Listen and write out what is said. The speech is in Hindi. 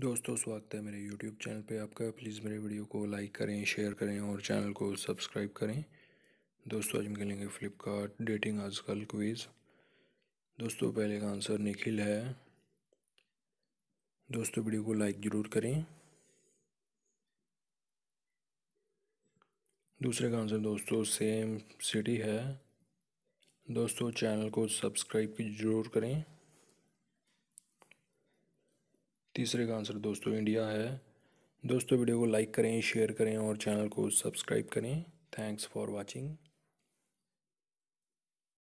दोस्तों स्वागत है मेरे YouTube चैनल पे आपका प्लीज़ मेरे वीडियो को लाइक करें शेयर करें और चैनल को सब्सक्राइब करें दोस्तों आज हम खेलेंगे फ्लिपकार्ट डेटिंग आजकल क्विज़ दोस्तों पहले का आंसर निखिल है दोस्तों वीडियो को लाइक ज़रूर करें दूसरे का आंसर दोस्तों सेम सिटी है दोस्तों चैनल को सब्सक्राइब की ज़रूर करें तीसरे का आंसर दोस्तों इंडिया है दोस्तों वीडियो को लाइक करें शेयर करें और चैनल को सब्सक्राइब करें थैंक्स फॉर वॉचिंग